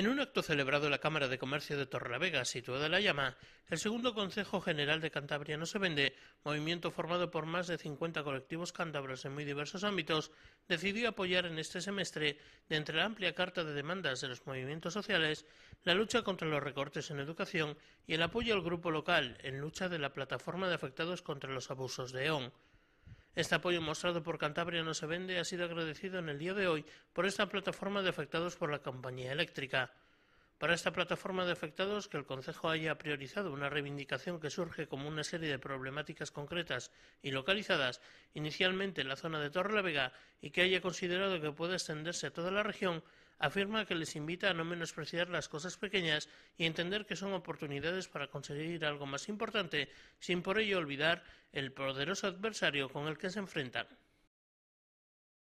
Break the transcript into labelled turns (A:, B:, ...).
A: En un acto celebrado en la Cámara de Comercio de Torrelavega, situada en La Llama, el segundo Consejo General de Cantabria no se vende, movimiento formado por más de 50 colectivos cántabros en muy diversos ámbitos, decidió apoyar en este semestre, de entre la amplia carta de demandas de los movimientos sociales, la lucha contra los recortes en educación y el apoyo al grupo local en lucha de la plataforma de afectados contra los abusos de EON. Este apoyo mostrado por Cantabria no se vende ha sido agradecido en el día de hoy por esta plataforma de afectados por la compañía eléctrica. Para esta plataforma de afectados, que el Consejo haya priorizado una reivindicación que surge como una serie de problemáticas concretas y localizadas inicialmente en la zona de Torre la Vega y que haya considerado que puede extenderse a toda la región, afirma que les invita a no menospreciar las cosas pequeñas y entender que son oportunidades para conseguir algo más importante, sin por ello olvidar el poderoso adversario con el que se enfrentan.